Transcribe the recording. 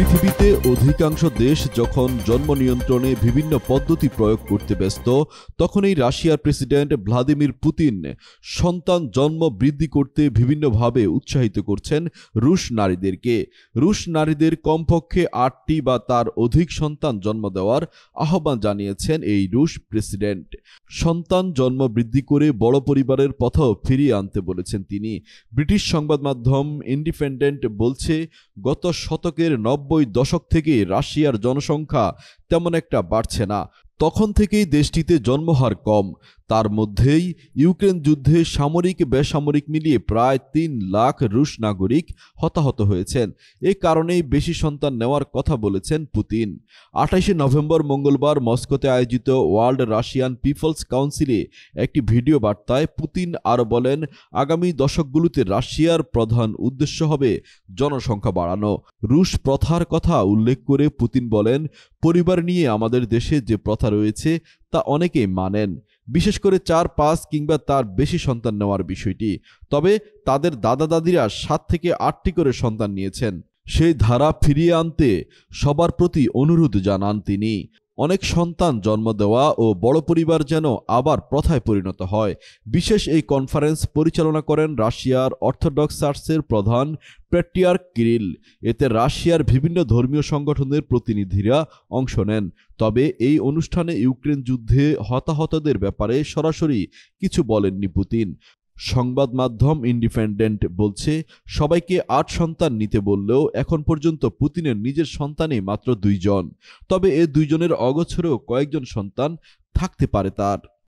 পৃথিবীতে অধিকাংশ দেশ যখন জন্ম নিয়ন্ত্রণে বিভিন্ন পদ্ধতি প্রয়োগ করতে ব্যস্ত তখন এই রাশিয়ার প্রেসিডেন্ট ভ্লাদিমির পুতিন সন্তান জন্ম বৃদ্ধি করতে বিভিন্নভাবে উৎসাহিত করছেন রুশ নারীদেরকে রুশ নারীদের কমপক্ষে আটটি বা তার অধিক সন্তান জন্ম দেওয়ার আহ্বান জানিয়েছেন এই রুশ প্রেসিডেন্ট সন্তান জন্ম বৃদ্ধি করে বড় পরিবারের পথও ফিরিয়ে আনতে বলেছেন তিনি ব্রিটিশ সংবাদ মাধ্যম ইন্ডিপেন্ডেন্ট বলছে গত শতকের নব্বই নব্বই দশক থেকে রাশিয়ার জনসংখ্যা তেমন একটা বাড়ছে না তখন থেকেই দেশটিতে জন্মহার কম তার মধ্যেই ইউক্রেন যুদ্ধে সামরিক বেসামরিক মিলিয়ে প্রায় তিন লাখ রুশ নাগরিক হতাহত হয়েছেন এ কারণেই বেশি সন্তান নেওয়ার কথা বলেছেন পুতিন আঠাশে নভেম্বর মঙ্গলবার মস্কোতে আয়োজিত ওয়ার্ল্ড রাশিয়ান পিপলস কাউন্সিলে একটি ভিডিও বার্তায় পুতিন আরও বলেন আগামী দশকগুলোতে রাশিয়ার প্রধান উদ্দেশ্য হবে জনসংখ্যা বাড়ানো রুশ প্রথার কথা উল্লেখ করে পুতিন বলেন পরিবার নিয়ে আমাদের দেশে যে প্রথা রয়েছে তা অনেকেই মানেন বিশেষ করে চার পাঁচ কিংবা তার বেশি সন্তান নেওয়ার বিষয়টি তবে তাদের দাদা দাদিরা সাত থেকে আটটি করে সন্তান নিয়েছেন সেই ধারা ফিরিয়ে আনতে সবার প্রতি অনুরোধ জানান তিনি অনেক সন্তান জন্ম দেওয়া ও বড় পরিবার যেন আবার প্রথায় পরিণত হয় বিশেষ এই কনফারেন্স পরিচালনা করেন রাশিয়ার অর্থোডক্স চার্চের প্রধান প্রেটিয়ার কিরিল এতে রাশিয়ার বিভিন্ন ধর্মীয় সংগঠনের প্রতিনিধিরা অংশ নেন তবে এই অনুষ্ঠানে ইউক্রেন যুদ্ধে হতাহতদের ব্যাপারে সরাসরি কিছু বলেননি পুতিন সংবাদ মাধ্যম ইন্ডিপেন্ডেন্ট বলছে সবাইকে আট সন্তান নিতে বললেও এখন পর্যন্ত পুতিনের নিজের সন্তানই মাত্র দুইজন তবে এ দুইজনের অগোছরেও কয়েকজন সন্তান থাকতে পারে তার